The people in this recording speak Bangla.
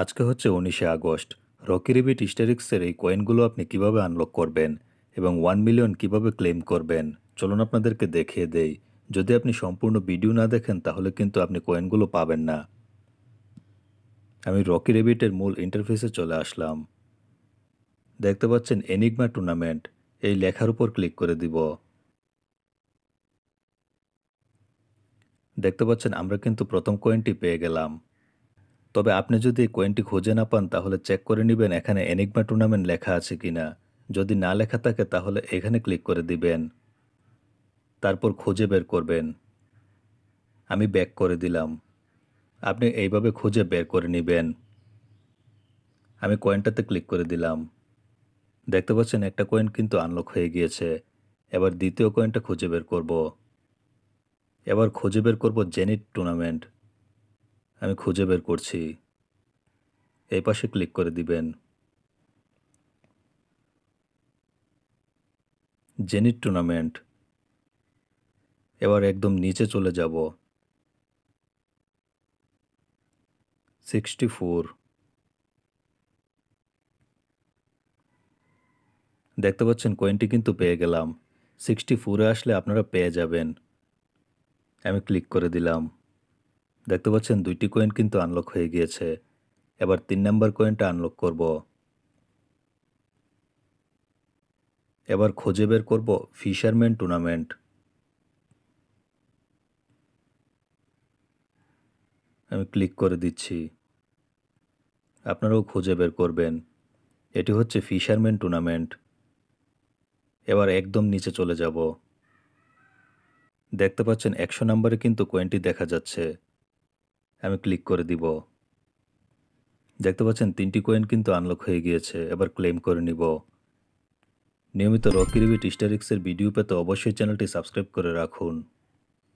আজকে হচ্ছে উনিশে আগস্ট রকি রিবিট ইস্টারিক্সের এই কয়েনগুলো আপনি কিভাবে আনলক করবেন এবং ওয়ান মিলিয়ন কিভাবে ক্লেম করবেন চলুন আপনাদেরকে দেখিয়ে দেই যদি আপনি সম্পূর্ণ ভিডিও না দেখেন তাহলে কিন্তু আপনি কয়েনগুলো পাবেন না আমি রকি রেবিটের মূল ইন্টারফেসে চলে আসলাম দেখতে পাচ্ছেন এনিগমা টুর্নামেন্ট এই লেখার উপর ক্লিক করে দিব দেখতে পাচ্ছেন আমরা কিন্তু প্রথম কয়েনটি পেয়ে গেলাম তবে আপনি যদি এই কয়েনটি খুঁজে না পান তাহলে চেক করে নেবেন এখানে এনিগমা টুর্নামেন্ট লেখা আছে কিনা যদি না লেখা থাকে তাহলে এখানে ক্লিক করে দিবেন তারপর খুঁজে বের করবেন আমি ব্যাক করে দিলাম আপনি এইভাবে খুঁজে বের করে নেবেন আমি কয়েনটাতে ক্লিক করে দিলাম দেখতে পাচ্ছেন একটা কয়েন কিন্তু আনলক হয়ে গিয়েছে এবার দ্বিতীয় কয়েনটা খুঁজে বের করব এবার খুঁজে বের করব জেনিট টুর্নামেন্ট আমি খুঁজে বের করছি এই পাশে ক্লিক করে দিবেন জেনিট টুর্নামেন্ট এবার একদম নিচে চলে যাব সিক্সটি ফোর দেখতে পাচ্ছেন কয়েনটি কিন্তু পেয়ে গেলাম সিক্সটি ফোরে আসলে আপনারা পেয়ে যাবেন আমি ক্লিক করে দিলাম দেখতে পাচ্ছেন দুইটি কয়েন কিন্তু আনলক হয়ে গিয়েছে এবার তিন নাম্বার কয়েনটা আনলক করব এবার খুঁজে বের করব ফিশারম্যান টুর্নামেন্ট আমি ক্লিক করে দিচ্ছি আপনারাও খুঁজে বের করবেন এটি হচ্ছে ফিশারম্যান টুর্নামেন্ট এবার একদম নিচে চলে যাব দেখতে পাচ্ছেন একশো নম্বরে কিন্তু কয়েনটি দেখা যাচ্ছে আমি ক্লিক করে দিব দেখতে পাচ্ছেন তিনটি কয়েন কিন্তু আনলক হয়ে গিয়েছে এবার ক্লেম করে নিব নিয়মিত রকি রিভিট স্টারিক্সের ভিডিও পেতে অবশ্যই চ্যানেলটি সাবস্ক্রাইব করে রাখুন